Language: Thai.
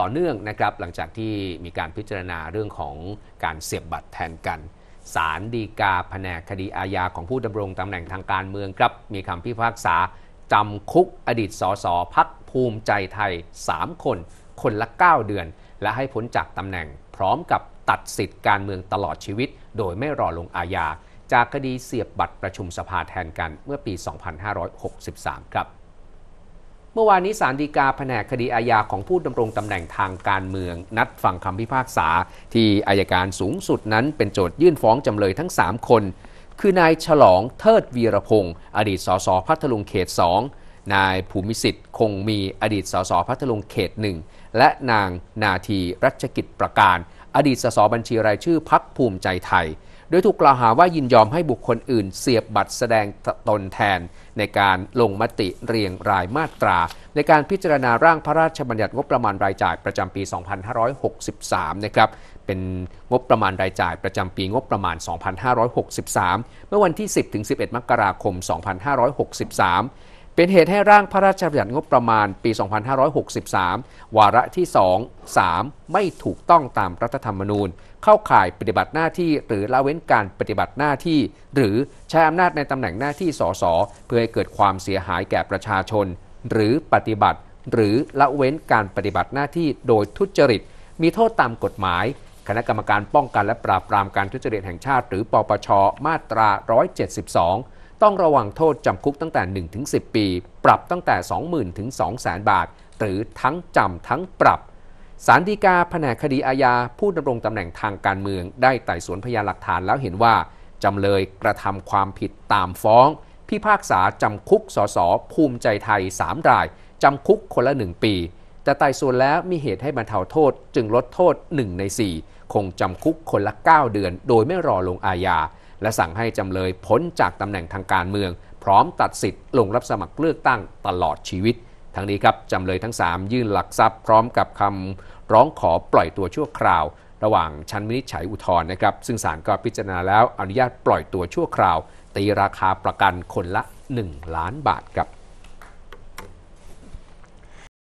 ต่อเนื่องนะครับ หลังจากที่มีการพิจารณาเรื่องของการเสียบบัตรแทนกัน สารดีกาแผนคดีอาญาของผู้ดำรงตำแหน่งทางการเมืองครับ มีคำพิพากษาจำคุกอดีตสสพักภูมิใจไทย 3 คน คนละ 9 เดือนและให้พ้นจากตำแหน่งพร้อมกับตัดสิทธิ์การเมืองตลอดชีวิต โดยไม่รอลงอาญาจากคดีเสียบบัตรประชุมสภาแทนกันเมื่อปี 2563 ครับเมื่อวานนี้สารดีกาแผนกคดีอาญาของผู้ดำรงตำแหน่งทางการเมือง นัดฟังคำพิพากษาที่อายการสูงสุดนั้นเป็นโจทยื่นฟ้องจำเลยทั้ง 3 คน คือนายฉลองเทิดวีรพงศ์อดีตสสพัทลุงเขต2นายภูมิสิทธิ์คงมีอดีตสสพัทลุงเขต 1 และนางนาทีรัชกิจประการ อดีตสสบัญชีรายชื่อพักภูมิใจไทยโดยถูกกล่าวหาว่ายินยอมให้บุคคลอื่นเสียบบัตรแสดงตนแทนในการลงมติเรียงรายมาตรา ในการพิจารณาร่างพระราชบัญญัติงบประมาณรายจ่ายประจำปี 2563 นะครับ เป็นงบประมาณรายจ่ายประจำปีงบประมาณ 2563 เมื่อวันที่ 10-11 มกราคม 2563เป็นเหตุให้ร่างพระราชบัญญัติงบประมาณปี 2563 วาระที่ 2 3 ไม่ถูกต้องตามรัฐธรรมนูญ เข้าข่ายปฏิบัติหน้าที่ หรือละเว้นการปฏิบัติหน้าที่ หรือใช้อำนาจในตำแหน่งหน้าที่ สส เพื่อให้เกิดความเสียหายแก่ประชาชน หรือปฏิบัติ หรือละเว้นการปฏิบัติหน้าที่โดยทุจริต มีโทษตามกฎหมาย คณะกรรมการป้องกันและปราบปรามการทุจริตแห่งชาติ หรือ ปปช มาตรา 172ต้องระวังโทษจำคุกตั้งแต่ 1-10 ปี ปรับตั้งแต่ 20,000 ถึง200,000บาท หรือทั้งจำทั้งปรับ สารดีกาแผนคดีอาญาผู้ดำรงตำแหน่งทางการเมือง ได้ไต่สวนพยานหลักฐานแล้วเห็นว่าจำเลยกระทำความผิดตามฟ้องพิพากษาจำคุกสสภูมิใจไทย 3 รายจำคุกคนละ 1 ปี แต่ไต่สวนแล้วมีเหตุให้บรรเทาโทษ จึงลดโทษ1ใน4 คงจำคุกคนละ 9 เดือน โดยไม่รอลงอาญาและสั่งให้จำเลยพ้นจากตำแหน่งทางการเมือง พร้อมตัดสิทธิ์ลงรับสมัครเลือกตั้งตลอดชีวิต ทั้งนี้ครับ จำเลยทั้ง 3 ยื่นหลักทรัพย์ พร้อมกับคำ ร้องขอปล่อยตัวชั่วคราว ระหว่างชั้นมินิฉัยอุทธรณ์นะครับ ซึ่งศาลก็พิจารณาแล้วอนุญาตปล่อยตัวชั่วคราว ตีราคาประกันคนละ 1 ล้านบาทครับ